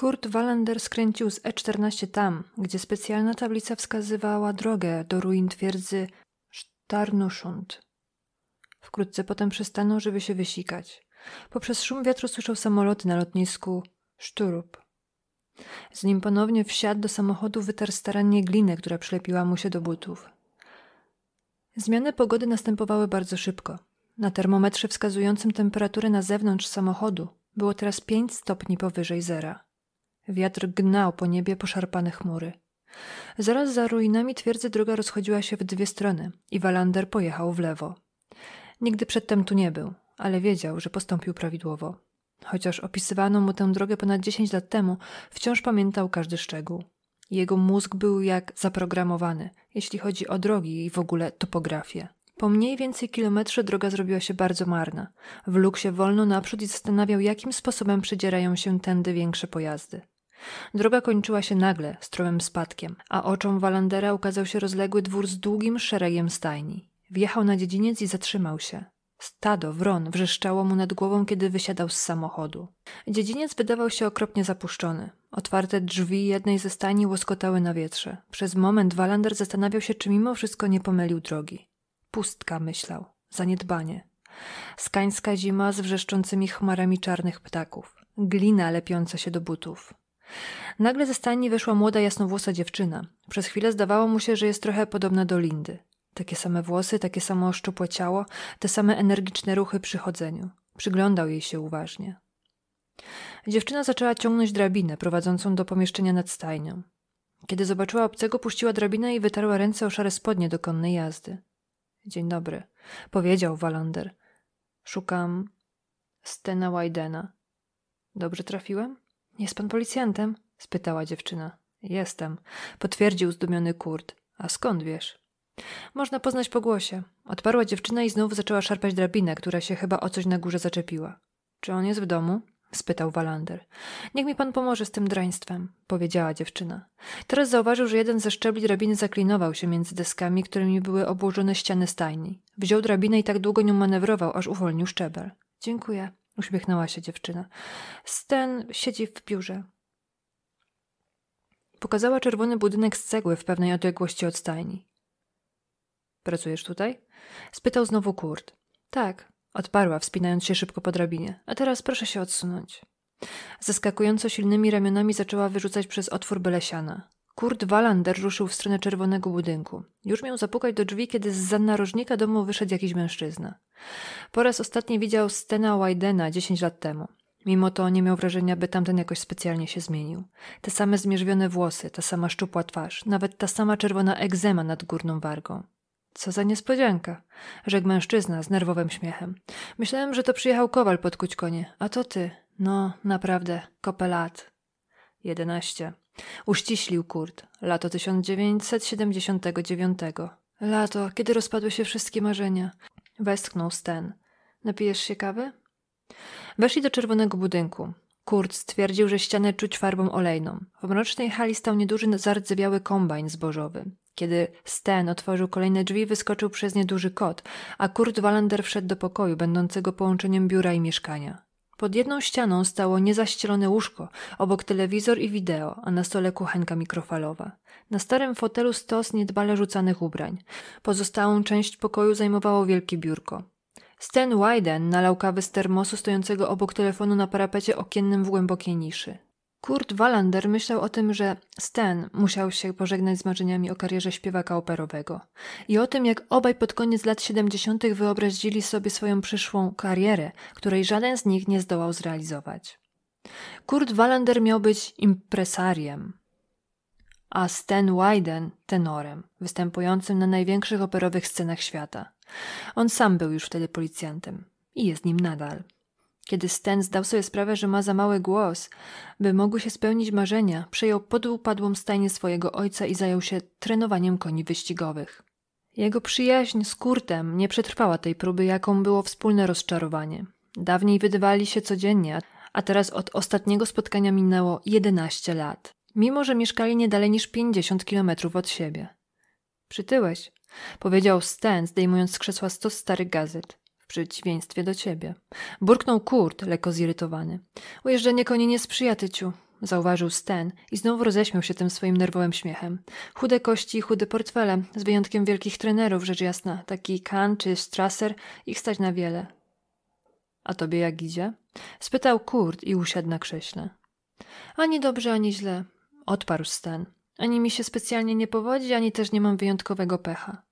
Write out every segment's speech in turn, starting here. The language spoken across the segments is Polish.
Kurt Wallander skręcił z E14 tam, gdzie specjalna tablica wskazywała drogę do ruin twierdzy Starnuszund. Wkrótce potem przestanął, żeby się wysikać. Poprzez szum wiatru słyszał samoloty na lotnisku Szturup. Z nim ponownie wsiadł do samochodu, wytarł starannie glinę, która przylepiła mu się do butów. Zmiany pogody następowały bardzo szybko. Na termometrze wskazującym temperaturę na zewnątrz samochodu było teraz 5 stopni powyżej zera. Wiatr gnał po niebie poszarpane chmury. Zaraz za ruinami twierdzy droga rozchodziła się w dwie strony i Walander pojechał w lewo. Nigdy przedtem tu nie był, ale wiedział, że postąpił prawidłowo. Chociaż opisywano mu tę drogę ponad dziesięć lat temu, wciąż pamiętał każdy szczegół. Jego mózg był jak zaprogramowany, jeśli chodzi o drogi i w ogóle topografię. Po mniej więcej kilometrze droga zrobiła się bardzo marna. Wlókł się wolno naprzód i zastanawiał, jakim sposobem przedzierają się tędy większe pojazdy. Droga kończyła się nagle, stromym spadkiem, a oczom Walandera ukazał się rozległy dwór z długim szeregiem stajni. Wjechał na dziedziniec i zatrzymał się. Stado wron wrzeszczało mu nad głową, kiedy wysiadał z samochodu. Dziedziniec wydawał się okropnie zapuszczony. Otwarte drzwi jednej ze stajni łoskotały na wietrze. Przez moment Walander zastanawiał się, czy mimo wszystko nie pomylił drogi. Pustka, myślał. Zaniedbanie. Skańska zima z wrzeszczącymi chmarami czarnych ptaków. Glina lepiąca się do butów. Nagle ze stajni wyszła młoda jasnowłosa dziewczyna. Przez chwilę zdawało mu się, że jest trochę podobna do Lindy. Takie same włosy, takie samo szczupłe ciało, te same energiczne ruchy przy chodzeniu. Przyglądał jej się uważnie. Dziewczyna zaczęła ciągnąć drabinę prowadzącą do pomieszczenia nad stajnią. Kiedy zobaczyła obcego, puściła drabinę i wytarła ręce o szare spodnie do konnej jazdy. Dzień dobry, powiedział Walander. Szukam Stena Wydena. Dobrze trafiłem? Jest pan policjantem? spytała dziewczyna. Jestem, potwierdził zdumiony Kurt. A skąd wiesz? Można poznać po głosie. Odparła dziewczyna i znów zaczęła szarpać drabinę, która się chyba o coś na górze zaczepiła. Czy on jest w domu? spytał Walander. Niech mi pan pomoże z tym draństwem, powiedziała dziewczyna. Teraz zauważył, że jeden ze szczebli drabiny zaklinował się między deskami, którymi były obłożone ściany stajni. Wziął drabinę i tak długo nią manewrował, aż uwolnił szczebel. Dziękuję, uśmiechnęła się dziewczyna. Sten siedzi w biurze. Pokazała czerwony budynek z cegły w pewnej odległości od stajni. Pracujesz tutaj? Spytał znowu Kurt. Tak, odparła, wspinając się szybko po drabinie. A teraz proszę się odsunąć. Zaskakująco silnymi ramionami zaczęła wyrzucać przez otwór belesiana. Kurt Wallander ruszył w stronę czerwonego budynku. Już miał zapukać do drzwi, kiedy z za narożnika domu wyszedł jakiś mężczyzna. Po raz ostatni widział Stena Wydena 10 lat temu. Mimo to nie miał wrażenia, by tamten jakoś specjalnie się zmienił. Te same zmierzwione włosy, ta sama szczupła twarz, nawet ta sama czerwona egzema nad górną wargą. Co za niespodzianka, rzekł mężczyzna z nerwowym śmiechem. Myślałem, że to przyjechał kowal podkuć konie, a to ty. No, naprawdę, kopę lat. Jedenaście. Uściślił Kurt. Lato 1979. Lato, kiedy rozpadły się wszystkie marzenia. Westchnął Sten. Napijesz się kawy? Weszli do czerwonego budynku. Kurt stwierdził, że ścianę czuć farbą olejną. W mrocznej hali stał nieduży, zardzewiały kombajn zbożowy. Kiedy Sten otworzył kolejne drzwi, wyskoczył przez nie duży kot, a Kurt Wallander wszedł do pokoju, będącego połączeniem biura i mieszkania. Pod jedną ścianą stało niezaścielone łóżko, obok telewizor i wideo, a na stole kuchenka mikrofalowa. Na starym fotelu stos niedbale rzucanych ubrań. Pozostałą część pokoju zajmowało wielkie biurko. Stan Wyden nalał kawę z termosu stojącego obok telefonu na parapecie okiennym w głębokiej niszy. Kurt Wallander myślał o tym, że Stan musiał się pożegnać z marzeniami o karierze śpiewaka operowego i o tym, jak obaj pod koniec lat 70. wyobrazili sobie swoją przyszłą karierę, której żaden z nich nie zdołał zrealizować. Kurt Wallander miał być impresariem, a Stan Wyden tenorem, występującym na największych operowych scenach świata. On sam był już wtedy policjantem i jest nim nadal. Kiedy Sten zdał sobie sprawę, że ma za mały głos, by mogły się spełnić marzenia, przejął podupadłą stajnię swojego ojca i zajął się trenowaniem koni wyścigowych. Jego przyjaźń z Kurtem nie przetrwała tej próby, jaką było wspólne rozczarowanie. Dawniej wydawali się codziennie, a teraz od ostatniego spotkania minęło 11 lat, mimo że mieszkali nie dalej niż 50 kilometrów od siebie. Przytyłeś, powiedział Sten, zdejmując z krzesła stos starych gazet przeciwieństwie do ciebie. Burknął Kurt, lekko zirytowany. Ujeżdżenie koni nie sprzyja tyciu, zauważył Sten i znowu roześmiał się tym swoim nerwowym śmiechem. Chude kości i chude portfele, z wyjątkiem wielkich trenerów, rzecz jasna. Taki Kan czy Strasser, ich stać na wiele. A tobie jak idzie? Spytał Kurt i usiadł na krześle. Ani dobrze, ani źle, odparł Sten. Ani mi się specjalnie nie powodzi, ani też nie mam wyjątkowego pecha.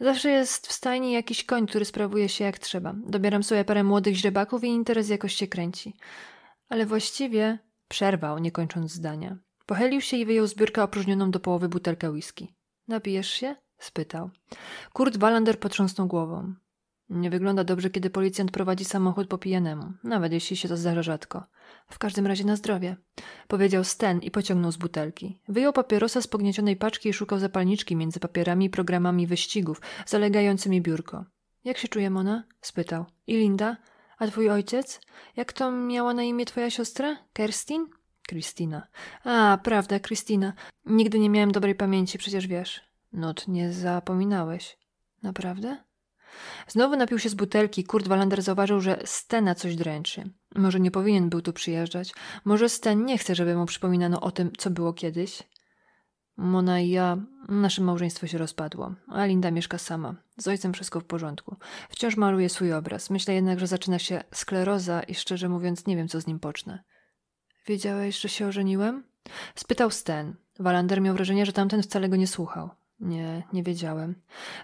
Zawsze jest w stajni jakiś koń, który sprawuje się jak trzeba. Dobieram sobie parę młodych źrebaków i interes jakoś się kręci. Ale właściwie przerwał, nie kończąc zdania. Pochylił się i wyjął z biurka opróżnioną do połowy butelkę whisky. Napijesz się? spytał. Kurt Wallander potrząsnął głową. Nie wygląda dobrze, kiedy policjant prowadzi samochód po pijanemu, nawet jeśli się to zdarza rzadko. W każdym razie na zdrowie. Powiedział Sten i pociągnął z butelki. Wyjął papierosa z pogniecionej paczki i szukał zapalniczki między papierami i programami wyścigów, zalegającymi biurko. Jak się czuje Mona? spytał. I Linda? A twój ojciec? Jak to miała na imię twoja siostra? Kerstin? Kristina. A, prawda, Kristina. Nigdy nie miałem dobrej pamięci, przecież wiesz. Not, nie zapominałeś. Naprawdę? Znowu napił się z butelki. Kurt Wallander zauważył, że Stena coś dręczy. Może nie powinien był tu przyjeżdżać. Może Sten nie chce, żeby mu przypominano o tym, co było kiedyś. Mona i ja, nasze małżeństwo się rozpadło, a Linda mieszka sama. Z ojcem wszystko w porządku. Wciąż maluje swój obraz. Myślę jednak, że zaczyna się skleroza i szczerze mówiąc nie wiem, co z nim pocznę. Wiedziałeś, że się ożeniłem? Spytał Sten. Walander miał wrażenie, że tamten wcale go nie słuchał. Nie, nie wiedziałem.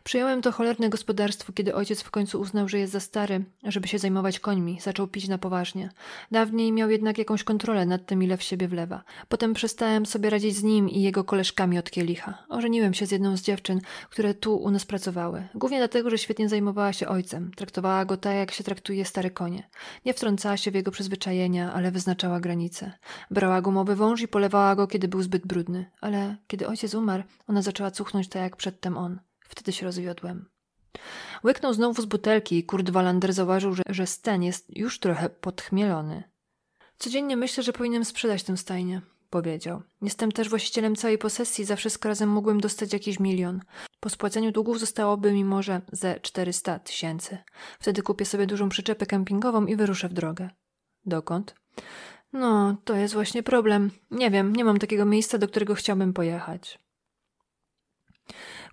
Przyjąłem to cholerne gospodarstwo, kiedy ojciec w końcu uznał, że jest za stary, żeby się zajmować końmi. Zaczął pić na poważnie. Dawniej miał jednak jakąś kontrolę nad tym, ile w siebie wlewa. Potem przestałem sobie radzić z nim i jego koleżkami od kielicha. Ożeniłem się z jedną z dziewczyn, które tu u nas pracowały. Głównie dlatego, że świetnie zajmowała się ojcem. Traktowała go tak, jak się traktuje stare konie. Nie wtrącała się w jego przyzwyczajenia, ale wyznaczała granice. Brała gumowy wąż i polewała go, kiedy był zbyt brudny. Ale kiedy ojciec umarł, ona zaczęła cuchnąć tak jak przedtem on. Wtedy się rozwiodłem. Łyknął znowu z butelki i Kurt Wallander zauważył, że, że Sten jest już trochę podchmielony. Codziennie myślę, że powinienem sprzedać tę stajnię, powiedział. Jestem też właścicielem całej posesji i za wszystko razem mógłbym dostać jakiś milion. Po spłaceniu długów zostałoby mi może ze 400 tysięcy. Wtedy kupię sobie dużą przyczepę kempingową i wyruszę w drogę. Dokąd? No, to jest właśnie problem. Nie wiem, nie mam takiego miejsca, do którego chciałbym pojechać.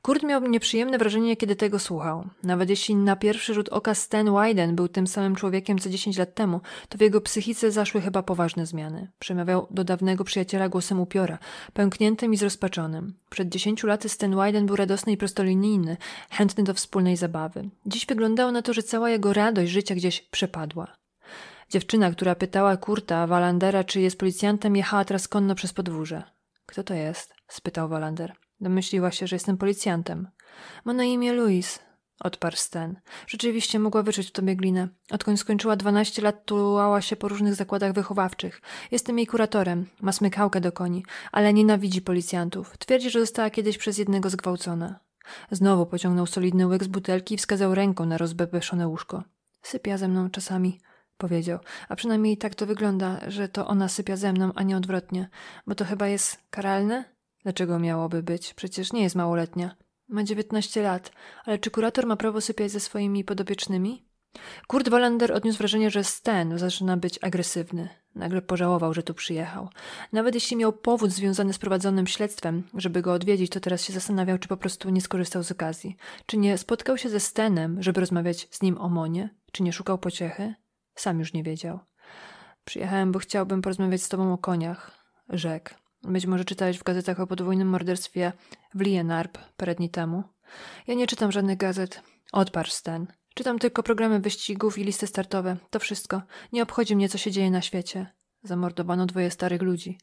Kurt miał nieprzyjemne wrażenie, kiedy tego słuchał. Nawet jeśli na pierwszy rzut oka Stan Wyden był tym samym człowiekiem co 10 lat temu, to w jego psychice zaszły chyba poważne zmiany. Przemawiał do dawnego przyjaciela głosem upiora, pękniętym i zrozpaczonym. Przed 10 laty Stan Wyden był radosny i prostolinijny, chętny do wspólnej zabawy. Dziś wyglądało na to, że cała jego radość życia gdzieś przepadła. Dziewczyna, która pytała Kurta, Walandera, czy jest policjantem, jechała teraz konno przez podwórze. Kto to jest? spytał Walander. Domyśliła się, że jestem policjantem. Ma na imię Louis, odparł Sten. Rzeczywiście mogła wyczuć w tobie glinę. Odkąd skończyła dwanaście lat, tułała się po różnych zakładach wychowawczych. Jestem jej kuratorem, ma smykałkę do koni, ale nienawidzi policjantów. Twierdzi, że została kiedyś przez jednego zgwałcona. Znowu pociągnął solidny łyk z butelki i wskazał ręką na rozbebeszone łóżko. Sypia ze mną czasami, powiedział, a przynajmniej tak to wygląda, że to ona sypia ze mną, a nie odwrotnie, bo to chyba jest karalne? Dlaczego miałoby być? Przecież nie jest małoletnia. Ma dziewiętnaście lat, ale czy kurator ma prawo sypiać ze swoimi podopiecznymi? Kurt Wallander odniósł wrażenie, że Sten zaczyna być agresywny. Nagle pożałował, że tu przyjechał. Nawet jeśli miał powód związany z prowadzonym śledztwem, żeby go odwiedzić, to teraz się zastanawiał, czy po prostu nie skorzystał z okazji. Czy nie spotkał się ze Stenem, żeby rozmawiać z nim o Monie? Czy nie szukał pociechy? Sam już nie wiedział. Przyjechałem, bo chciałbym porozmawiać z tobą o koniach, rzekł. Być może czytałeś w gazetach o podwójnym morderstwie w Lienarp parę dni temu. Ja nie czytam żadnych gazet. Odparł Stan. Czytam tylko programy wyścigów i listy startowe. To wszystko. Nie obchodzi mnie, co się dzieje na świecie. Zamordowano dwoje starych ludzi.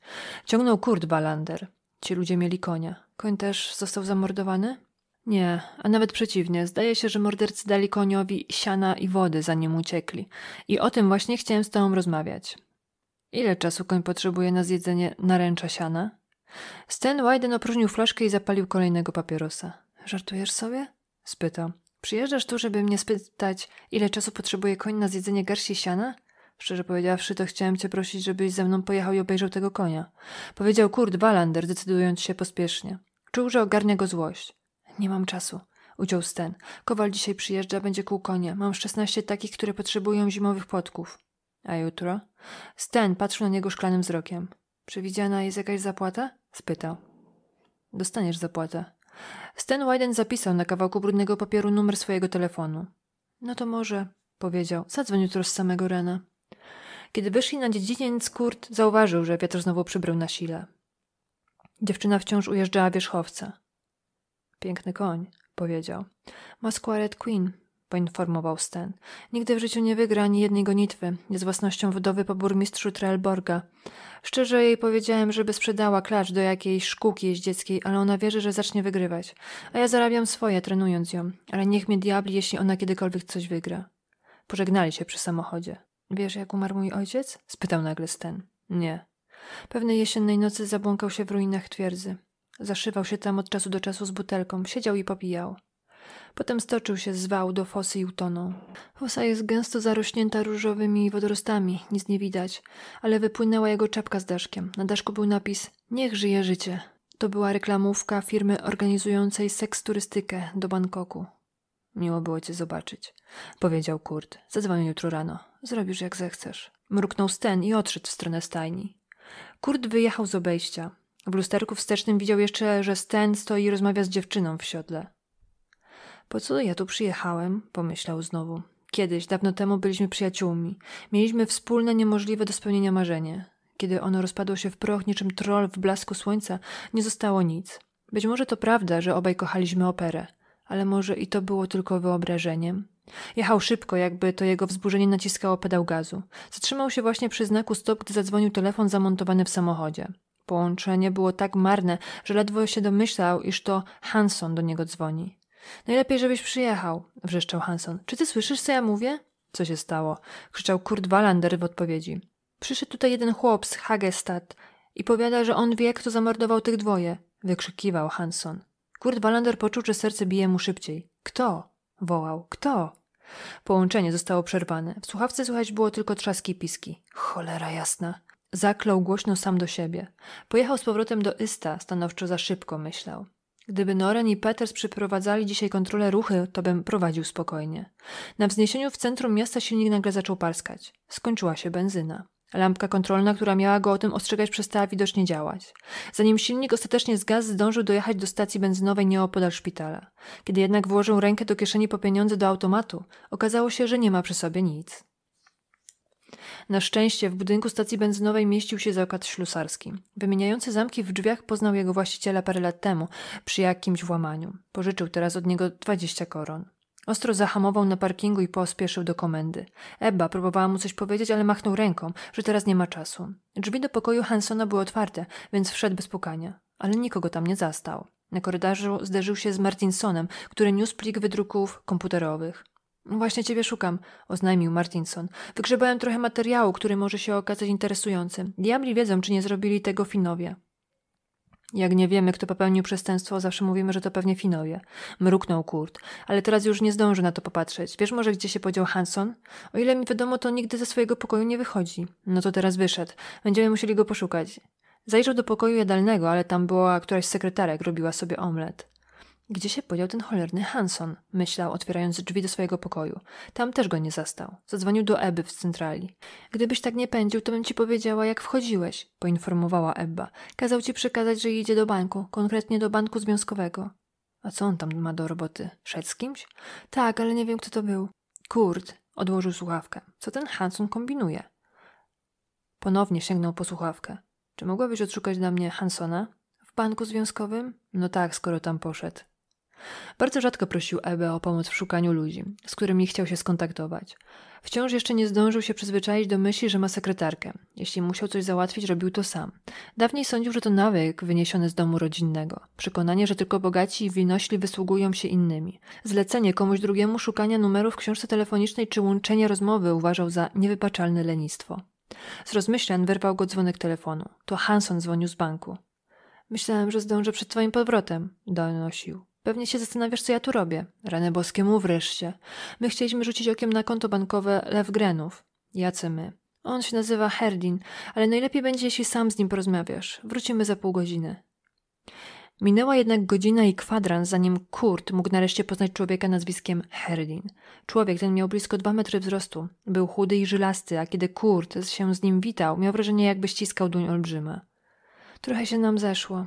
Ciągnął Kurt Balander. Ci ludzie mieli konia. Koń też został zamordowany? Nie, a nawet przeciwnie. Zdaje się, że mordercy dali koniowi siana i wody, zanim uciekli. I o tym właśnie chciałem z tobą rozmawiać. Ile czasu koń potrzebuje na zjedzenie naręcza siana? Stan Wyden opróżnił flaszkę i zapalił kolejnego papierosa. Żartujesz sobie? spytał. Przyjeżdżasz tu, żeby mnie spytać, ile czasu potrzebuje koń na zjedzenie garści siana? Szczerze powiedziawszy, to chciałem cię prosić, żebyś ze mną pojechał i obejrzał tego konia. Powiedział Kurt Wallander, decydując się pospiesznie. Czuł, że ogarnia go złość. Nie mam czasu, uciął Sten. Kowal dzisiaj przyjeżdża, będzie kół konia. Mam szesnaście takich, które potrzebują zimowych płotków. A jutro? Stan patrzył na niego szklanym wzrokiem. Przewidziana jest jakaś zapłata? spytał. Dostaniesz zapłatę. Stan Wyden zapisał na kawałku brudnego papieru numer swojego telefonu. No to może, powiedział, zadzwoń jutro z samego rana. Kiedy wyszli na dziedziniec, Kurt zauważył, że wiatr znowu przybrał na sile. Dziewczyna wciąż ujeżdżała wierzchowca. Piękny koń, powiedział. Ma Squared Queen poinformował Sten. Nigdy w życiu nie wygra ani jednej gonitwy. Jest własnością wdowy po burmistrzu Trelborga. Szczerze jej powiedziałem, żeby sprzedała klacz do jakiejś szkółki jeździeckiej, ale ona wierzy, że zacznie wygrywać. A ja zarabiam swoje, trenując ją. Ale niech mnie diabli, jeśli ona kiedykolwiek coś wygra. Pożegnali się przy samochodzie. Wiesz, jak umarł mój ojciec? spytał nagle Sten. Nie. Pewnej jesiennej nocy zabłąkał się w ruinach twierdzy. Zaszywał się tam od czasu do czasu z butelką, siedział i popijał. Potem stoczył się z wał do fosy i utonął. Fosa jest gęsto zarośnięta różowymi wodorostami, nic nie widać, ale wypłynęła jego czapka z daszkiem. Na daszku był napis Niech żyje życie. To była reklamówka firmy organizującej seks turystykę do Bangkoku. Miło było cię zobaczyć, powiedział Kurt. Zadzwonię jutro rano. Zrobisz jak zechcesz. Mruknął Sten i odszedł w stronę stajni. Kurt wyjechał z obejścia. W lusterku wstecznym widział jeszcze, że Sten stoi i rozmawia z dziewczyną w siodle. Po co ja tu przyjechałem? pomyślał znowu. Kiedyś, dawno temu byliśmy przyjaciółmi. Mieliśmy wspólne, niemożliwe do spełnienia marzenie. Kiedy ono rozpadło się w proch niczym troll w blasku słońca, nie zostało nic. Być może to prawda, że obaj kochaliśmy operę, ale może i to było tylko wyobrażeniem. Jechał szybko, jakby to jego wzburzenie naciskało pedał gazu. Zatrzymał się właśnie przy znaku stop, gdy zadzwonił telefon zamontowany w samochodzie. Połączenie było tak marne, że ledwo się domyślał, iż to Hanson do niego dzwoni. Najlepiej, żebyś przyjechał, wrzeszczał Hanson. Czy ty słyszysz, co ja mówię? Co się stało? krzyczał Kurt Wallander w odpowiedzi. Przyszedł tutaj jeden chłop z Hagestad i powiada, że on wie, kto zamordował tych dwoje, wykrzykiwał Hanson. Kurt Wallander poczuł, że serce bije mu szybciej. Kto? wołał. Kto? Połączenie zostało przerwane. W słuchawce słychać było tylko trzaski piski. Cholera jasna. Zaklął głośno sam do siebie. Pojechał z powrotem do Ysta, stanowczo za szybko myślał. Gdyby Noren i Peters przyprowadzali dzisiaj kontrolę ruchy, to bym prowadził spokojnie. Na wzniesieniu w centrum miasta silnik nagle zaczął parskać. Skończyła się benzyna. Lampka kontrolna, która miała go o tym ostrzegać, przestała widocznie działać. Zanim silnik ostatecznie zgasł, zdążył dojechać do stacji benzynowej nieopodal szpitala. Kiedy jednak włożył rękę do kieszeni po pieniądze do automatu, okazało się, że nie ma przy sobie nic. Na szczęście w budynku stacji benzynowej mieścił się zakład ślusarski. Wymieniający zamki w drzwiach poznał jego właściciela parę lat temu przy jakimś włamaniu. Pożyczył teraz od niego dwadzieścia koron. Ostro zahamował na parkingu i pospieszył do komendy. Ebba próbowała mu coś powiedzieć, ale machnął ręką, że teraz nie ma czasu. Drzwi do pokoju Hansona były otwarte, więc wszedł bez pukania. Ale nikogo tam nie zastał. Na korytarzu zderzył się z Martinsonem, który niósł plik wydruków komputerowych. No właśnie ciebie szukam, oznajmił Martinson. Wygrzebałem trochę materiału, który może się okazać interesującym. Diabli wiedzą, czy nie zrobili tego Finowie. Jak nie wiemy, kto popełnił przestępstwo, zawsze mówimy, że to pewnie Finowie. Mruknął Kurt, ale teraz już nie zdążę na to popatrzeć. Wiesz może, gdzie się podział Hanson? O ile mi wiadomo, to nigdy ze swojego pokoju nie wychodzi. No to teraz wyszedł. Będziemy musieli go poszukać. Zajrzał do pokoju jadalnego, ale tam była któraś z sekretarek, robiła sobie omlet. Gdzie się podział ten cholerny Hanson? Myślał, otwierając drzwi do swojego pokoju. Tam też go nie zastał. Zadzwonił do Eby w centrali. Gdybyś tak nie pędził, to bym ci powiedziała, jak wchodziłeś, poinformowała Ebba. Kazał ci przekazać, że idzie do banku, konkretnie do banku związkowego. A co on tam ma do roboty? Szedł z kimś? Tak, ale nie wiem, kto to był. Kurt, odłożył słuchawkę. Co ten Hanson kombinuje? Ponownie sięgnął po słuchawkę. Czy mogłabyś odszukać dla mnie Hansona? W banku związkowym? No tak, skoro tam poszedł. Bardzo rzadko prosił Ebę o pomoc w szukaniu ludzi, z którymi chciał się skontaktować. Wciąż jeszcze nie zdążył się przyzwyczaić do myśli, że ma sekretarkę. Jeśli musiał coś załatwić, robił to sam. Dawniej sądził, że to nawyk wyniesiony z domu rodzinnego. Przekonanie, że tylko bogaci i wynośli wysługują się innymi. Zlecenie komuś drugiemu szukania numeru w książce telefonicznej czy łączenia rozmowy uważał za niewypaczalne lenistwo. Z rozmyślań wyrwał go dzwonek telefonu. To Hanson dzwonił z banku. Myślałem, że zdążę przed twoim powrotem, donosił. Pewnie się zastanawiasz, co ja tu robię. Rany boskie, mów wreszcie. My chcieliśmy rzucić okiem na konto bankowe Lewgrenów. Jacy my? On się nazywa Herdin, ale najlepiej będzie, jeśli sam z nim porozmawiasz. Wrócimy za pół godziny. Minęła jednak godzina i kwadrans, zanim Kurt mógł nareszcie poznać człowieka nazwiskiem Herdin. Człowiek ten miał blisko dwa metry wzrostu, był chudy i żylasty, a kiedy Kurt się z nim witał, miał wrażenie, jakby ściskał duń olbrzyma. Trochę się nam zeszło.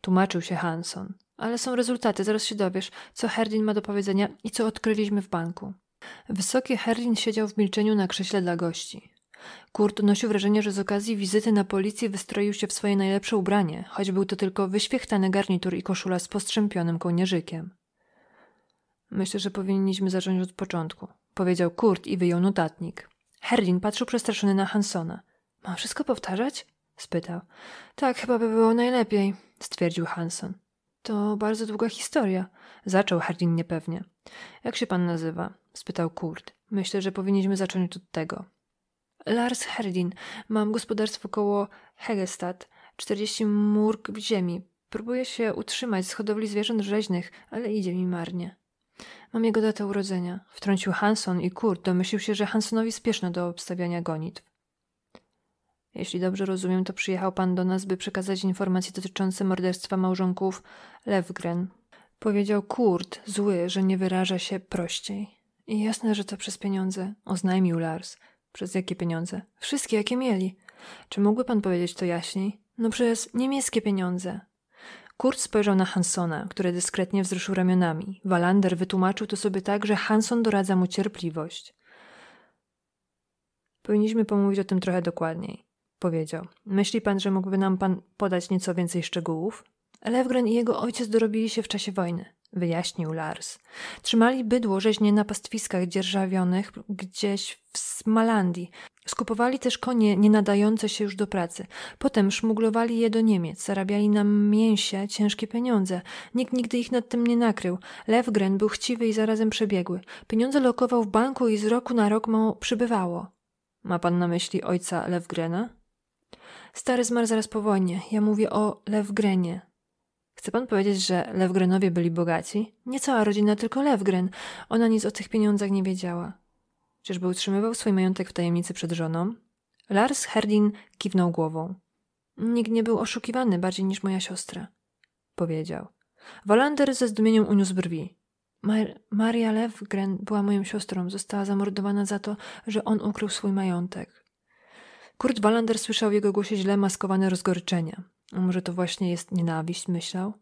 Tłumaczył się Hanson. Ale są rezultaty, zaraz się dowiesz, co Herdin ma do powiedzenia i co odkryliśmy w banku. Wysoki Herdin siedział w milczeniu na krześle dla gości. Kurt nosił wrażenie, że z okazji wizyty na policji wystroił się w swoje najlepsze ubranie, choć był to tylko wyświechtany garnitur i koszula z postrzępionym kołnierzykiem. Myślę, że powinniśmy zacząć od początku, powiedział Kurt i wyjął notatnik. Herlin patrzył przestraszony na Hansona. Mam wszystko powtarzać? spytał. Tak, chyba by było najlepiej, stwierdził Hanson. To bardzo długa historia, zaczął Hardin niepewnie. Jak się pan nazywa? spytał Kurt. Myślę, że powinniśmy zacząć od tego. Lars Herdin. Mam gospodarstwo koło Hegestad, 40 murk w ziemi. Próbuję się utrzymać z hodowli zwierząt rzeźnych, ale idzie mi marnie. Mam jego datę urodzenia. Wtrącił Hanson i Kurt domyślił się, że Hansonowi spieszno do obstawiania gonitw. Jeśli dobrze rozumiem, to przyjechał pan do nas, by przekazać informacje dotyczące morderstwa małżonków Lewgren. Powiedział Kurt, zły, że nie wyraża się prościej. I jasne, że to przez pieniądze, oznajmił Lars. Przez jakie pieniądze? Wszystkie, jakie mieli. Czy mógłby pan powiedzieć to jaśniej? No przez niemieckie pieniądze. Kurt spojrzał na Hansona, który dyskretnie wzruszył ramionami. Walander wytłumaczył to sobie tak, że Hanson doradza mu cierpliwość. Powinniśmy pomówić o tym trochę dokładniej powiedział. Myśli pan, że mógłby nam pan podać nieco więcej szczegółów? Lewgren i jego ojciec dorobili się w czasie wojny, wyjaśnił Lars. Trzymali bydło rzeźnie na pastwiskach dzierżawionych gdzieś w Smalandii. Skupowali też konie nie nadające się już do pracy. Potem szmuglowali je do Niemiec, zarabiali na mięsie ciężkie pieniądze. Nikt nigdy ich nad tym nie nakrył. Lewgren był chciwy i zarazem przebiegły. Pieniądze lokował w banku i z roku na rok mu przybywało. Ma pan na myśli ojca Lewgrena? Stary zmarł zaraz po wojnie. Ja mówię o Lewgrenie. Chce pan powiedzieć, że Lewgrenowie byli bogaci? Nie cała rodzina, tylko Lewgren. Ona nic o tych pieniądzach nie wiedziała. Czyżby utrzymywał swój majątek w tajemnicy przed żoną? Lars Herdin kiwnął głową. Nikt nie był oszukiwany bardziej niż moja siostra, powiedział. Wolander ze zdumieniem uniósł brwi. Mar Maria Lewgren była moją siostrą, została zamordowana za to, że on ukrył swój majątek. Kurt Wallander słyszał jego głosie źle maskowane rozgoryczenie. A może to właśnie jest nienawiść, myślał?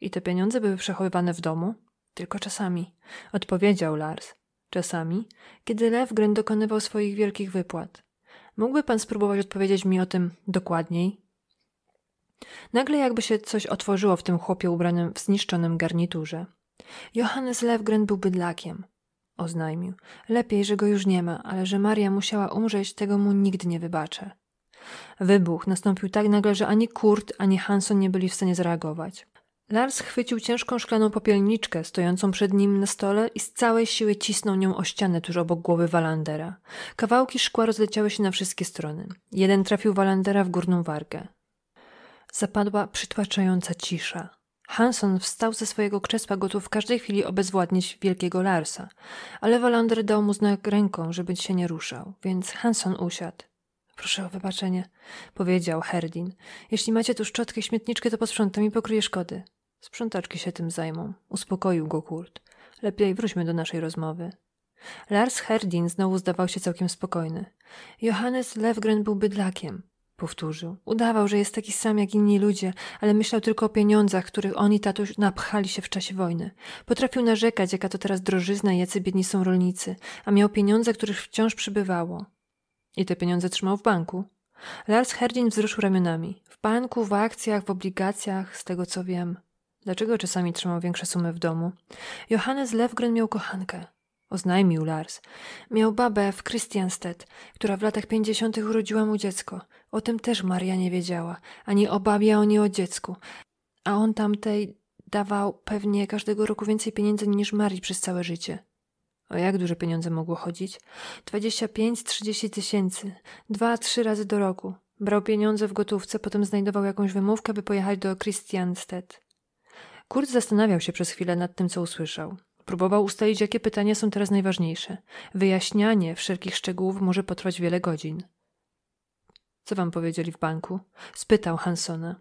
I te pieniądze były przechowywane w domu? Tylko czasami, odpowiedział Lars. Czasami, kiedy Lew Gren dokonywał swoich wielkich wypłat. Mógłby pan spróbować odpowiedzieć mi o tym dokładniej? Nagle jakby się coś otworzyło w tym chłopie ubranym w zniszczonym garniturze. Johannes Lewgren był bydlakiem oznajmił. Lepiej, że go już nie ma, ale że Maria musiała umrzeć, tego mu nigdy nie wybaczę. Wybuch nastąpił tak nagle, że ani Kurt, ani Hanson nie byli w stanie zareagować. Lars chwycił ciężką szklaną popielniczkę stojącą przed nim na stole i z całej siły cisnął nią o ścianę tuż obok głowy Walandera. Kawałki szkła rozleciały się na wszystkie strony. Jeden trafił Walandera w górną wargę. Zapadła przytłaczająca cisza. Hanson wstał ze swojego krzesła, gotów w każdej chwili obezwładnić wielkiego Larsa, ale Walander dał mu znak ręką, żeby się nie ruszał, więc Hanson usiadł. Proszę o wybaczenie, powiedział Herdin. Jeśli macie tu szczotkę i śmietniczkę, to posprzątam i pokryję szkody. Sprzątaczki się tym zajmą, uspokoił go Kurt. Lepiej wróćmy do naszej rozmowy. Lars Herdin znowu zdawał się całkiem spokojny. Johannes Lewgren był bydlakiem powtórzył. Udawał, że jest taki sam jak inni ludzie, ale myślał tylko o pieniądzach, których oni tatuś napchali się w czasie wojny. Potrafił narzekać, jaka to teraz drożyzna i jacy biedni są rolnicy, a miał pieniądze, których wciąż przybywało. I te pieniądze trzymał w banku. Lars Herdin wzruszył ramionami. W banku, w akcjach, w obligacjach, z tego co wiem. Dlaczego czasami trzymał większe sumy w domu? Johannes Lewgren miał kochankę oznajmił Lars. Miał babę w Christiansted, która w latach pięćdziesiątych urodziła mu dziecko. O tym też Maria nie wiedziała, ani o babie, ani o dziecku. A on tamtej dawał pewnie każdego roku więcej pieniędzy niż Marii przez całe życie. O jak duże pieniądze mogło chodzić? Dwadzieścia pięć, trzydzieści tysięcy. Dwa, trzy razy do roku. Brał pieniądze w gotówce, potem znajdował jakąś wymówkę, by pojechać do Christiansted. Kurt zastanawiał się przez chwilę nad tym, co usłyszał. Próbował ustalić, jakie pytania są teraz najważniejsze. Wyjaśnianie wszelkich szczegółów może potrwać wiele godzin. Co wam powiedzieli w banku? Spytał Hansona.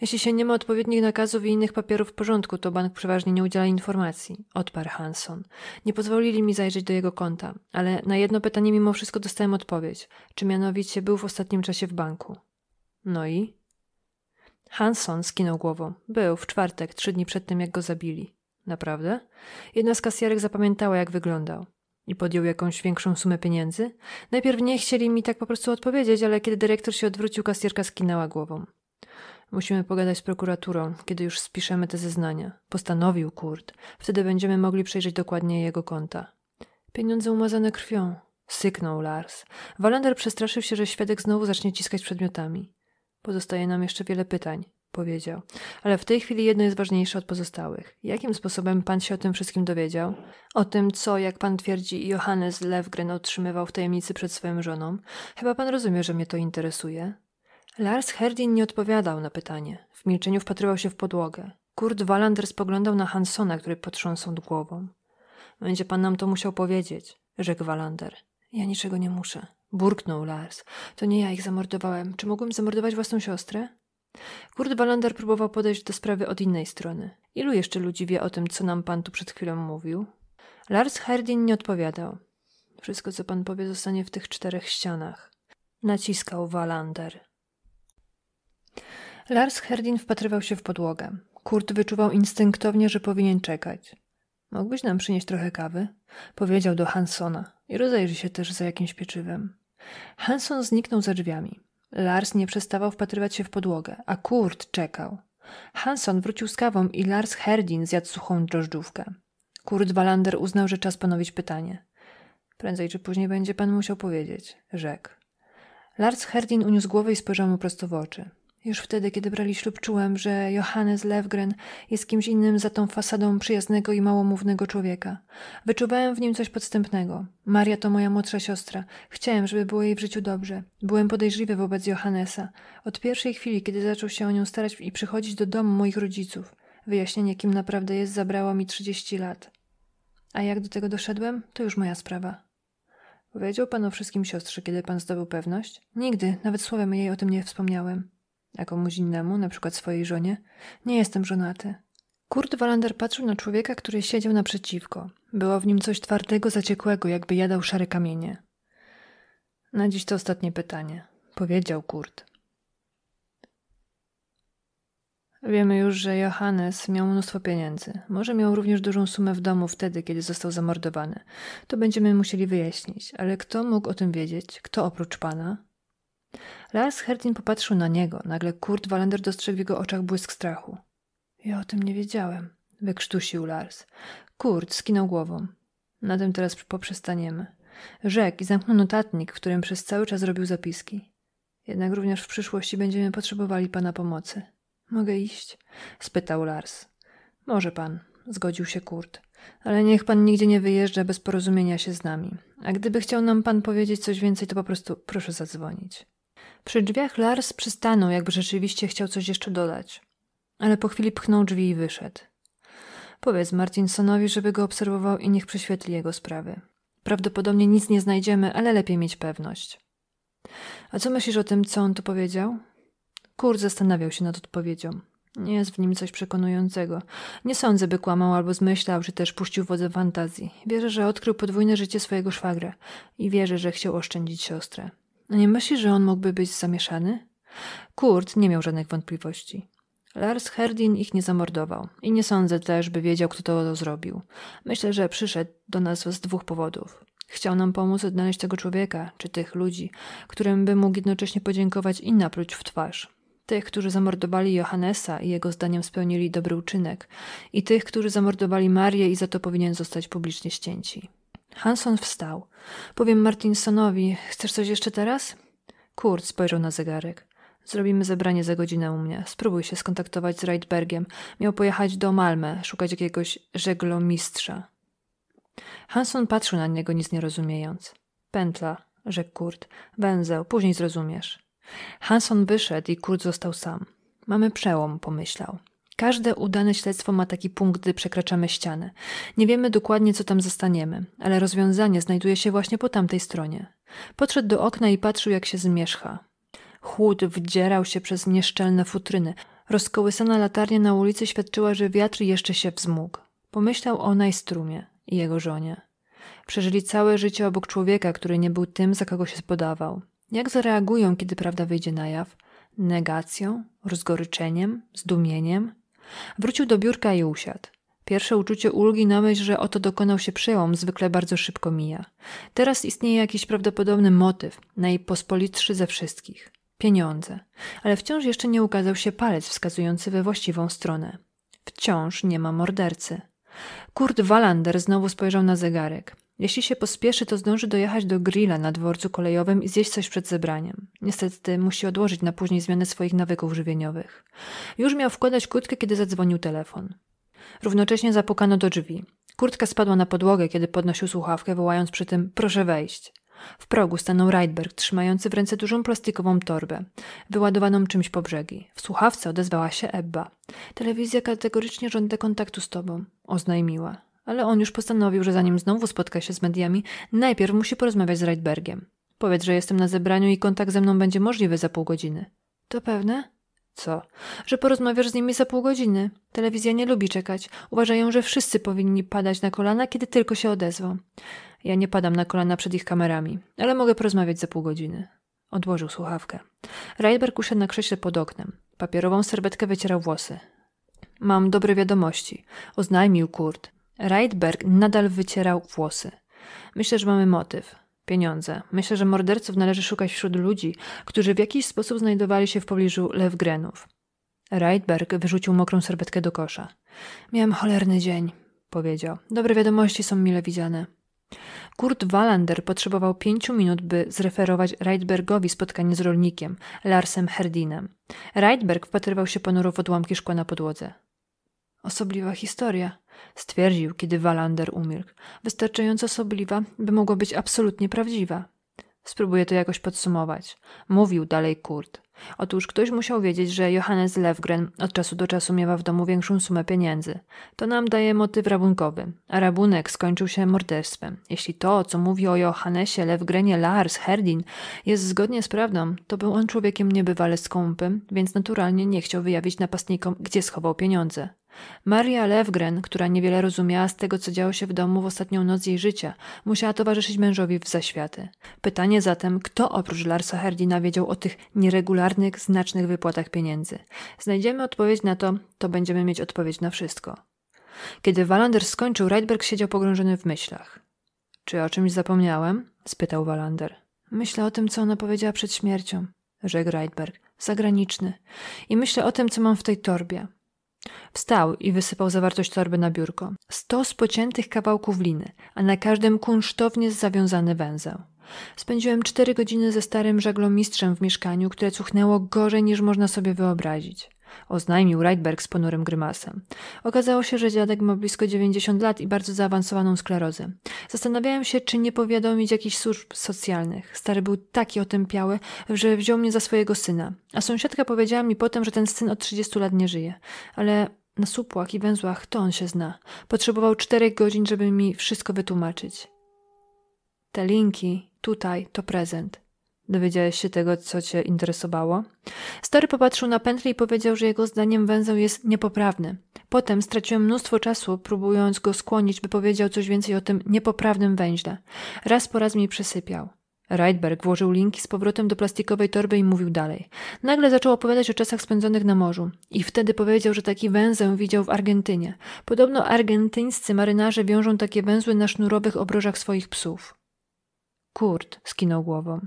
Jeśli się nie ma odpowiednich nakazów i innych papierów w porządku, to bank przeważnie nie udziela informacji, odparł Hanson. Nie pozwolili mi zajrzeć do jego konta, ale na jedno pytanie mimo wszystko dostałem odpowiedź, czy mianowicie był w ostatnim czasie w banku. No i? Hanson skinął głową. Był w czwartek, trzy dni przed tym, jak go zabili. Naprawdę? Jedna z kasjerek zapamiętała, jak wyglądał. I podjął jakąś większą sumę pieniędzy? Najpierw nie chcieli mi tak po prostu odpowiedzieć, ale kiedy dyrektor się odwrócił, kasjerka skinęła głową. Musimy pogadać z prokuraturą, kiedy już spiszemy te zeznania. Postanowił Kurt. Wtedy będziemy mogli przejrzeć dokładnie jego konta. Pieniądze umazane krwią. Syknął Lars. Walender przestraszył się, że świadek znowu zacznie ciskać przedmiotami. Pozostaje nam jeszcze wiele pytań powiedział. Ale w tej chwili jedno jest ważniejsze od pozostałych. Jakim sposobem pan się o tym wszystkim dowiedział? O tym, co, jak pan twierdzi, Johannes Lewgren otrzymywał w tajemnicy przed swoją żoną? Chyba pan rozumie, że mnie to interesuje. Lars Herdin nie odpowiadał na pytanie. W milczeniu wpatrywał się w podłogę. Kurt Wallander spoglądał na Hansona, który potrząsał głową. Będzie pan nam to musiał powiedzieć, rzekł Wallander. Ja niczego nie muszę. Burknął Lars. To nie ja ich zamordowałem. Czy mogłem zamordować własną siostrę? Kurt Wallander próbował podejść do sprawy od innej strony. Ilu jeszcze ludzi wie o tym, co nam pan tu przed chwilą mówił? Lars Herdin nie odpowiadał. Wszystko, co pan powie, zostanie w tych czterech ścianach. Naciskał Wallander. Lars Herdin wpatrywał się w podłogę. Kurt wyczuwał instynktownie, że powinien czekać. Mógłbyś nam przynieść trochę kawy? Powiedział do Hansona i rozejrzy się też za jakimś pieczywem. Hanson zniknął za drzwiami. Lars nie przestawał wpatrywać się w podłogę, a Kurt czekał. Hanson wrócił z kawą i Lars Herdin zjadł suchą drożdżówkę. Kurt Wallander uznał, że czas ponowić pytanie. Prędzej czy później będzie pan musiał powiedzieć, rzekł. Lars Herdin uniósł głowę i spojrzał mu prosto w oczy. Już wtedy, kiedy brali ślub, czułem, że Johannes Lewgren jest kimś innym za tą fasadą przyjaznego i małomównego człowieka. Wyczuwałem w nim coś podstępnego. Maria to moja młodsza siostra. Chciałem, żeby było jej w życiu dobrze. Byłem podejrzliwy wobec Johannesa. Od pierwszej chwili, kiedy zaczął się o nią starać i przychodzić do domu moich rodziców. Wyjaśnienie, kim naprawdę jest, zabrało mi trzydzieści lat. A jak do tego doszedłem, to już moja sprawa. Powiedział pan o wszystkim siostrze, kiedy pan zdobył pewność? Nigdy, nawet słowem jej o tym nie wspomniałem a komuś innemu, na przykład swojej żonie, nie jestem żonaty. Kurt Wallander patrzył na człowieka, który siedział naprzeciwko. Było w nim coś twardego, zaciekłego, jakby jadał szare kamienie. Na dziś to ostatnie pytanie, powiedział Kurt. Wiemy już, że Johannes miał mnóstwo pieniędzy. Może miał również dużą sumę w domu wtedy, kiedy został zamordowany. To będziemy musieli wyjaśnić, ale kto mógł o tym wiedzieć? Kto oprócz pana? Lars Herdin popatrzył na niego. Nagle Kurt Wallander dostrzegł w jego oczach błysk strachu. Ja o tym nie wiedziałem, wykrztusił Lars. Kurt skinął głową. Na tym teraz poprzestaniemy. Rzekł i zamknął notatnik, w którym przez cały czas robił zapiski. Jednak również w przyszłości będziemy potrzebowali pana pomocy. Mogę iść? spytał Lars. Może pan, zgodził się Kurt. Ale niech pan nigdzie nie wyjeżdża bez porozumienia się z nami. A gdyby chciał nam pan powiedzieć coś więcej, to po prostu proszę zadzwonić. Przy drzwiach Lars przystanął, jakby rzeczywiście chciał coś jeszcze dodać, ale po chwili pchnął drzwi i wyszedł. Powiedz Martinsonowi, żeby go obserwował i niech prześwietli jego sprawy. Prawdopodobnie nic nie znajdziemy, ale lepiej mieć pewność. A co myślisz o tym, co on tu powiedział? Kurt zastanawiał się nad odpowiedzią. Nie jest w nim coś przekonującego. Nie sądzę, by kłamał albo zmyślał, czy też puścił wodę fantazji. Wierzę, że odkrył podwójne życie swojego szwagra i wierzę, że chciał oszczędzić siostrę. No nie myślisz, że on mógłby być zamieszany? Kurt nie miał żadnych wątpliwości. Lars Herdin ich nie zamordował i nie sądzę też, by wiedział, kto to zrobił. Myślę, że przyszedł do nas z dwóch powodów. Chciał nam pomóc odnaleźć tego człowieka, czy tych ludzi, którym by mógł jednocześnie podziękować i napluć w twarz. Tych, którzy zamordowali Johannesa i jego zdaniem spełnili dobry uczynek, i tych, którzy zamordowali Marię i za to powinien zostać publicznie ścięci. Hanson wstał. Powiem Martinsonowi, chcesz coś jeszcze teraz? Kurt spojrzał na zegarek. Zrobimy zebranie za godzinę u mnie. Spróbuj się skontaktować z Reitbergiem. Miał pojechać do Malmę, szukać jakiegoś żeglomistrza. Hanson patrzył na niego, nic nie rozumiejąc. Pętla, rzekł Kurt. Węzeł, później zrozumiesz. Hanson wyszedł i Kurt został sam. Mamy przełom, pomyślał. Każde udane śledztwo ma taki punkt, gdy przekraczamy ścianę. Nie wiemy dokładnie, co tam zastaniemy, ale rozwiązanie znajduje się właśnie po tamtej stronie. Podszedł do okna i patrzył, jak się zmierzcha. Chłód wdzierał się przez nieszczelne futryny. Rozkołysana latarnia na ulicy świadczyła, że wiatr jeszcze się wzmógł. Pomyślał o najstrumie i jego żonie. Przeżyli całe życie obok człowieka, który nie był tym, za kogo się podawał. Jak zareagują, kiedy prawda wyjdzie na jaw? Negacją, rozgoryczeniem, zdumieniem, Wrócił do biurka i usiadł. Pierwsze uczucie ulgi na myśl, że oto dokonał się przełom, zwykle bardzo szybko mija. Teraz istnieje jakiś prawdopodobny motyw, najpospolitszy ze wszystkich. Pieniądze. Ale wciąż jeszcze nie ukazał się palec wskazujący we właściwą stronę. Wciąż nie ma mordercy. Kurt Wallander znowu spojrzał na zegarek. Jeśli się pospieszy, to zdąży dojechać do grilla na dworcu kolejowym i zjeść coś przed zebraniem. Niestety musi odłożyć na później zmianę swoich nawyków żywieniowych. Już miał wkładać kurtkę, kiedy zadzwonił telefon. Równocześnie zapukano do drzwi. Kurtka spadła na podłogę, kiedy podnosił słuchawkę, wołając przy tym proszę wejść. W progu stanął Rydberg, trzymający w ręce dużą plastikową torbę, wyładowaną czymś po brzegi. W słuchawce odezwała się Ebba. Telewizja kategorycznie żąda kontaktu z tobą, oznajmiła. Ale on już postanowił, że zanim znowu spotka się z mediami, najpierw musi porozmawiać z Reitbergiem. Powiedz, że jestem na zebraniu i kontakt ze mną będzie możliwy za pół godziny. To pewne? Co? Że porozmawiasz z nimi za pół godziny. Telewizja nie lubi czekać. Uważają, że wszyscy powinni padać na kolana, kiedy tylko się odezwą. Ja nie padam na kolana przed ich kamerami, ale mogę porozmawiać za pół godziny. Odłożył słuchawkę. Reitberg usiadł na krześle pod oknem. Papierową serwetkę wycierał włosy. Mam dobre wiadomości, oznajmił Kurt. Reitberg nadal wycierał włosy. Myślę, że mamy motyw. Pieniądze. Myślę, że morderców należy szukać wśród ludzi, którzy w jakiś sposób znajdowali się w pobliżu Lewgrenów. Reitberg wyrzucił mokrą serwetkę do kosza. Miałem cholerny dzień, powiedział. Dobre wiadomości są mile widziane. Kurt Wallander potrzebował pięciu minut, by zreferować Reitbergowi spotkanie z rolnikiem, Larsem Herdinem. Reitberg wpatrywał się ponuro w odłamki szkła na podłodze. Osobliwa historia, stwierdził, kiedy Wallander umilkł, wystarczająco sobliwa, by mogła być absolutnie prawdziwa. Spróbuję to jakoś podsumować. Mówił dalej Kurt. Otóż ktoś musiał wiedzieć, że Johannes Lewgren od czasu do czasu miewa w domu większą sumę pieniędzy. To nam daje motyw rabunkowy, a rabunek skończył się morderstwem. Jeśli to, co mówi o Johannesie Lewgrenie Lars Herdin jest zgodnie z prawdą, to był on człowiekiem niebywale skąpym, więc naturalnie nie chciał wyjawić napastnikom, gdzie schował pieniądze. Maria Lewgren, która niewiele rozumiała z tego, co działo się w domu w ostatnią noc jej życia, musiała towarzyszyć mężowi w zaświaty. Pytanie zatem, kto oprócz Larsa Herdina wiedział o tych nieregularnych, znacznych wypłatach pieniędzy? Znajdziemy odpowiedź na to, to będziemy mieć odpowiedź na wszystko. Kiedy Wallander skończył, Reitberg siedział pogrążony w myślach. Czy o czymś zapomniałem? spytał Wallander. Myślę o tym, co ona powiedziała przed śmiercią, rzekł Reitberg. Zagraniczny. I myślę o tym, co mam w tej torbie. Wstał i wysypał zawartość torby na biurko. Sto pociętych kawałków liny, a na każdym kunsztownie zawiązany węzeł. Spędziłem cztery godziny ze starym żaglomistrzem w mieszkaniu, które cuchnęło gorzej niż można sobie wyobrazić oznajmił Reitberg z ponurym grymasem. Okazało się, że dziadek ma blisko 90 lat i bardzo zaawansowaną sklerozę. Zastanawiałem się, czy nie powiadomić jakichś służb socjalnych. Stary był taki otępiały, że wziął mnie za swojego syna. A sąsiadka powiedziała mi potem, że ten syn od 30 lat nie żyje. Ale na supłach i węzłach to on się zna. Potrzebował czterech godzin, żeby mi wszystko wytłumaczyć. Te linki tutaj to prezent. Dowiedziałeś się tego, co cię interesowało? Stary popatrzył na pętlę i powiedział, że jego zdaniem węzeł jest niepoprawny. Potem straciłem mnóstwo czasu, próbując go skłonić, by powiedział coś więcej o tym niepoprawnym węźle. Raz po raz mi przesypiał. Rydberg włożył linki z powrotem do plastikowej torby i mówił dalej. Nagle zaczął opowiadać o czasach spędzonych na morzu. I wtedy powiedział, że taki węzeł widział w Argentynie. Podobno argentyńscy marynarze wiążą takie węzły na sznurowych obrożach swoich psów. Kurt skinął głową.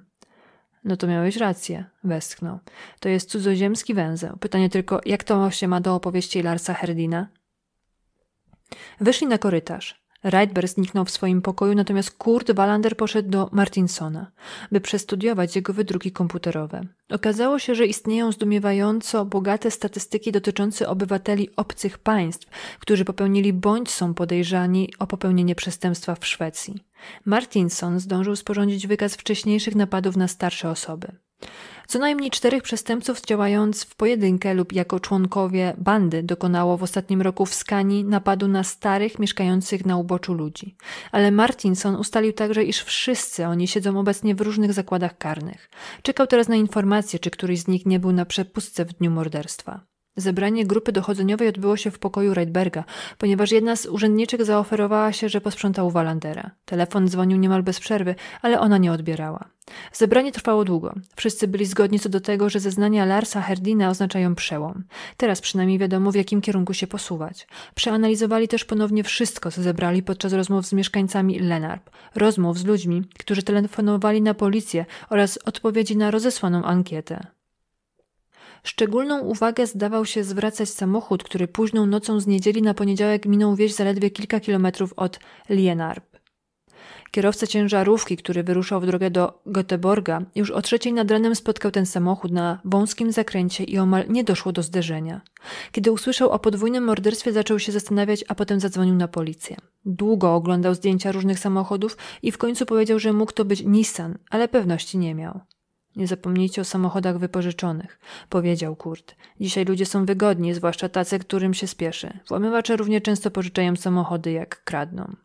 No to miałeś rację, westchnął. To jest cudzoziemski węzeł. Pytanie tylko, jak to się ma do opowieści Larsa Herdina? Wyszli na korytarz. Reitber zniknął w swoim pokoju, natomiast Kurt Wallander poszedł do Martinsona, by przestudiować jego wydruki komputerowe. Okazało się, że istnieją zdumiewająco bogate statystyki dotyczące obywateli obcych państw, którzy popełnili bądź są podejrzani o popełnienie przestępstwa w Szwecji. Martinson zdążył sporządzić wykaz wcześniejszych napadów na starsze osoby. Co najmniej czterech przestępców działając w pojedynkę lub jako członkowie bandy dokonało w ostatnim roku w Skani napadu na starych mieszkających na uboczu ludzi. Ale Martinson ustalił także, iż wszyscy oni siedzą obecnie w różnych zakładach karnych. Czekał teraz na informację, czy któryś z nich nie był na przepustce w dniu morderstwa. Zebranie grupy dochodzeniowej odbyło się w pokoju Reitberga, ponieważ jedna z urzędniczek zaoferowała się, że posprząta u Walandera. Telefon dzwonił niemal bez przerwy, ale ona nie odbierała. Zebranie trwało długo. Wszyscy byli zgodni co do tego, że zeznania Larsa Herdina oznaczają przełom. Teraz przynajmniej wiadomo, w jakim kierunku się posuwać. Przeanalizowali też ponownie wszystko, co zebrali podczas rozmów z mieszkańcami Lenarp, rozmów z ludźmi, którzy telefonowali na policję oraz odpowiedzi na rozesłaną ankietę. Szczególną uwagę zdawał się zwracać samochód, który późną nocą z niedzieli na poniedziałek minął wieś zaledwie kilka kilometrów od Lienarp. Kierowca ciężarówki, który wyruszał w drogę do Göteborga, już o trzeciej nad ranem spotkał ten samochód na wąskim zakręcie i omal nie doszło do zderzenia. Kiedy usłyszał o podwójnym morderstwie, zaczął się zastanawiać, a potem zadzwonił na policję. Długo oglądał zdjęcia różnych samochodów i w końcu powiedział, że mógł to być Nissan, ale pewności nie miał. Nie zapomnijcie o samochodach wypożyczonych, powiedział Kurt. Dzisiaj ludzie są wygodni, zwłaszcza tacy, którym się spieszy. Włamywacze równie często pożyczają samochody, jak kradną.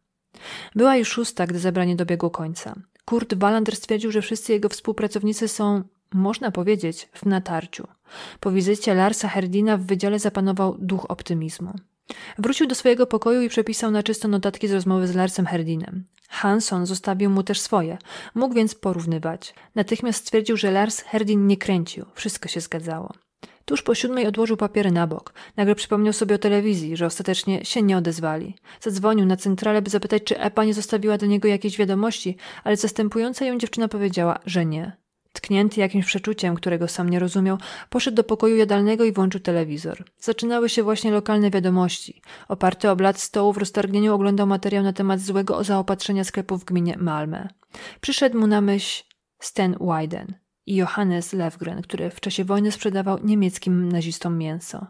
Była już szósta, gdy zebranie dobiegło końca. Kurt Wallander stwierdził, że wszyscy jego współpracownicy są, można powiedzieć, w natarciu. Po wizycie Larsa Herdina w wydziale zapanował duch optymizmu. Wrócił do swojego pokoju i przepisał na czysto notatki z rozmowy z Larsem Herdinem. Hanson zostawił mu też swoje, mógł więc porównywać. Natychmiast stwierdził, że Lars Herdin nie kręcił, wszystko się zgadzało. Tuż po siódmej odłożył papiery na bok. Nagle przypomniał sobie o telewizji, że ostatecznie się nie odezwali. Zadzwonił na centralę, by zapytać, czy Epa nie zostawiła do niego jakiejś wiadomości, ale zastępująca ją dziewczyna powiedziała, że nie. Tknięty jakimś przeczuciem, którego sam nie rozumiał, poszedł do pokoju jadalnego i włączył telewizor. Zaczynały się właśnie lokalne wiadomości. Oparty o blat stołu w roztargnieniu oglądał materiał na temat złego zaopatrzenia sklepów w gminie Malmę. Przyszedł mu na myśl Sten Wyden i Johannes Lewgren, który w czasie wojny sprzedawał niemieckim nazistom mięso.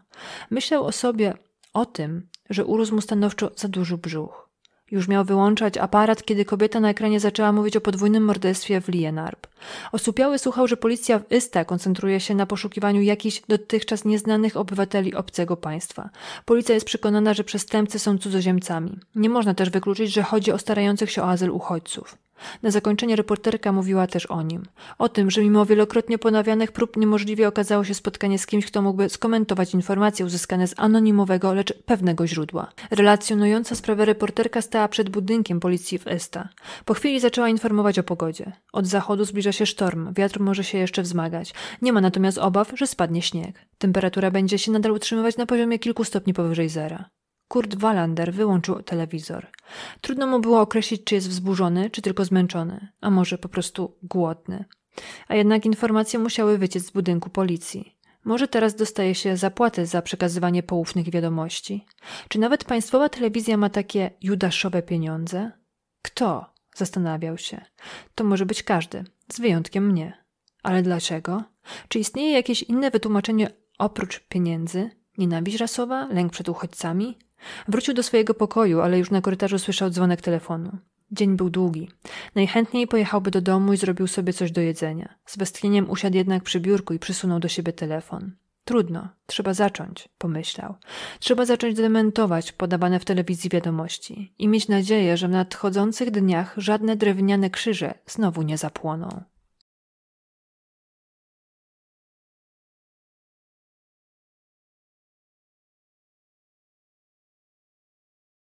Myślał o sobie, o tym, że urósł mu stanowczo za duży brzuch. Już miał wyłączać aparat, kiedy kobieta na ekranie zaczęła mówić o podwójnym morderstwie w Lienarp. Osłupiały słuchał, że policja w Ista koncentruje się na poszukiwaniu jakichś dotychczas nieznanych obywateli obcego państwa. Policja jest przekonana, że przestępcy są cudzoziemcami. Nie można też wykluczyć, że chodzi o starających się o azyl uchodźców. Na zakończenie reporterka mówiła też o nim. O tym, że mimo wielokrotnie ponawianych prób niemożliwie okazało się spotkanie z kimś, kto mógłby skomentować informacje uzyskane z anonimowego, lecz pewnego źródła. Relacjonująca sprawę reporterka stała przed budynkiem policji w Esta. Po chwili zaczęła informować o pogodzie. Od zachodu zbliża się sztorm, wiatr może się jeszcze wzmagać. Nie ma natomiast obaw, że spadnie śnieg. Temperatura będzie się nadal utrzymywać na poziomie kilku stopni powyżej zera. Kurt Wallander wyłączył telewizor. Trudno mu było określić, czy jest wzburzony, czy tylko zmęczony, a może po prostu głodny. A jednak informacje musiały wyciec z budynku policji. Może teraz dostaje się zapłaty za przekazywanie poufnych wiadomości? Czy nawet państwowa telewizja ma takie judaszowe pieniądze? Kto? Zastanawiał się. To może być każdy, z wyjątkiem mnie. Ale dlaczego? Czy istnieje jakieś inne wytłumaczenie oprócz pieniędzy? Nienawiść rasowa? Lęk przed uchodźcami? Wrócił do swojego pokoju, ale już na korytarzu słyszał dzwonek telefonu. Dzień był długi. Najchętniej pojechałby do domu i zrobił sobie coś do jedzenia. Z westchnieniem usiadł jednak przy biurku i przysunął do siebie telefon. Trudno, trzeba zacząć, pomyślał. Trzeba zacząć dementować podawane w telewizji wiadomości i mieć nadzieję, że w nadchodzących dniach żadne drewniane krzyże znowu nie zapłoną.